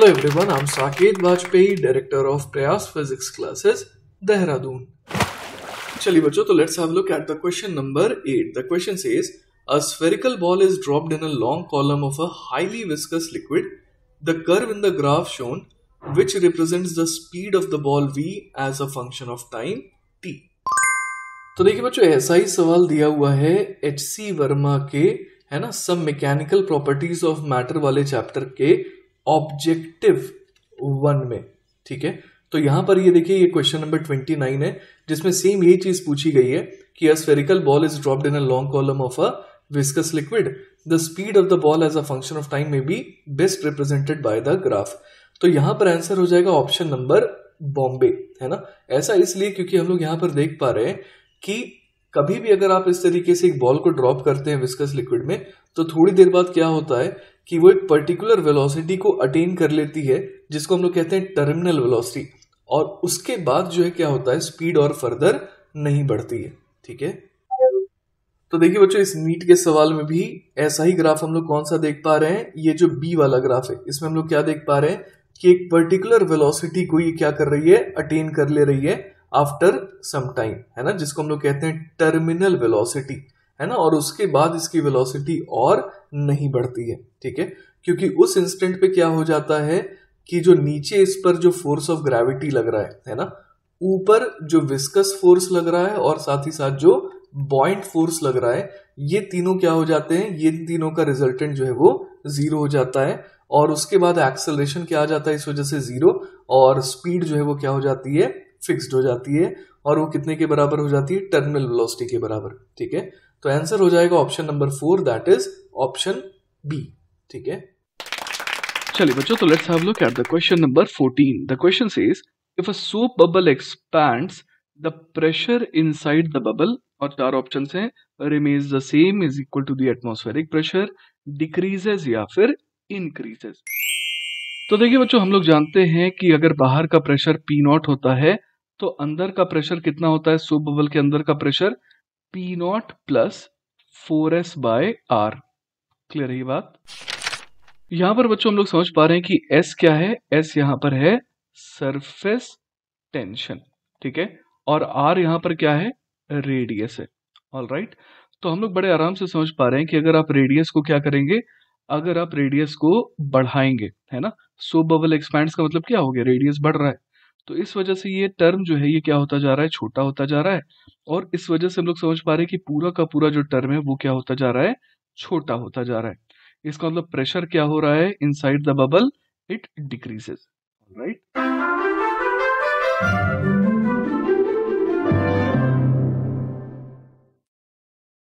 hello everyone I am Saket Vajpayee director of Prayas physics classes Dehradun चलिए बच्चों तो let's have look at the question number eight the question says a spherical ball is dropped in a long column of a highly viscous liquid the curve in the graph shown which represents the speed of the ball v as a function of time t तो देखिए बच्चों ऐसा ही सवाल दिया हुआ है H C Verma के है ना सब मैकेनिकल प्रॉपर्टीज ऑफ मैटर वाले चैप्टर के ऑब्जेक्टिव वन में ठीक है तो यहां पर ये देखिए ये क्वेश्चन नंबर ट्वेंटी नाइन है जिसमें सेम ये चीज पूछी गई है कि a spherical ball is dropped in a long column of a viscous liquid the speed of the ball as a function of time में be best represented by the graph तो यहां पर आंसर हो जाएगा ऑप्शन नंबर बॉम्बे है ना ऐसा इसलिए क्योंकि हम लोग यहां पर देख पा रहे हैं कि कभी भी अगर आप इस तरीके से एक बॉल को ड्रॉप करते हैं विस्कस लिक्विड में तो थोड़ी देर बाद क्या होता है कि वो एक पर्टिकुलर वेलोसिटी को अटेन कर लेती है जिसको हम लोग कहते हैं टर्मिनल वेलोसिटी और उसके बाद जो है क्या होता है स्पीड और फर्दर नहीं बढ़ती है ठीक है तो देखिए बच्चों इस नीट के सवाल में भी ऐसा ही ग्राफ हम लोग कौन सा देख पा रहे हैं ये जो बी वाला ग्राफ है इसमें हम लोग क्या देख पा रहे हैं कि एक पर्टिकुलर वेलोसिटी को ये क्या कर रही है अटेन कर ले रही है आफ्टर सम टाइम है ना जिसको हम लोग कहते हैं टर्मिनल वेलोसिटी है ना और उसके बाद इसकी वेलोसिटी और नहीं बढ़ती है ठीक है क्योंकि उस इंस्टेंट पे क्या हो जाता है कि जो नीचे इस पर जो फोर्स ऑफ ग्रेविटी लग रहा है है ना ऊपर जो विस्कस फोर्स लग रहा है और साथ ही साथ जो बॉइंट फोर्स लग रहा है ये तीनों क्या हो जाते हैं ये तीनों का रिजल्टेंट जो है वो जीरो हो जाता है और उसके बाद एक्सेलरेशन क्या आ जाता है इस वजह से जीरो और स्पीड जो है वो क्या हो जाती है फिक्स्ड हो जाती है और वो कितने के बराबर हो जाती है टर्मिनल वेलोसिटी के बराबर ठीक है तो आंसर हो जाएगा option number four that is option B ठीक है चलिए बच्चों तो let's have look at the question number 14 the question says if a soap bubble expands the pressure inside the bubble और चार ऑप्शन हैं remains the same is equal to the atmospheric pressure decreases या फिर increases तो देखिए बच्चों हम लोग जानते हैं कि अगर बाहर का प्रेशर पी नॉट होता है तो अंदर का प्रेशर कितना होता है सोप बबल के अंदर का pressure P naught plus four S by R clear रही ये बात यहां पर बच्चों हम लोग समझ पा रहे हैं कि एस क्या है एस यहां पर है सरफेस टेंशन ठीक है और आर यहां पर क्या है रेडियस है ऑल राइट तो हम लोग बड़े आराम से समझ पा रहे हैं कि अगर आप रेडियस को क्या करेंगे अगर आप रेडियस को बढ़ाएंगे है ना सो बबल एक्सपैंड का मतलब क्या हो गया रेडियस बढ़ रहा है तो इस वजह से ये टर्म जो है ये क्या होता जा रहा है छोटा होता जा रहा है और इस वजह से हम लोग समझ पा रहे हैं कि पूरा का पूरा जो टर्म है वो क्या होता जा रहा है छोटा होता जा रहा है इसका मतलब प्रेशर क्या हो रहा है inside the bubble it decreases right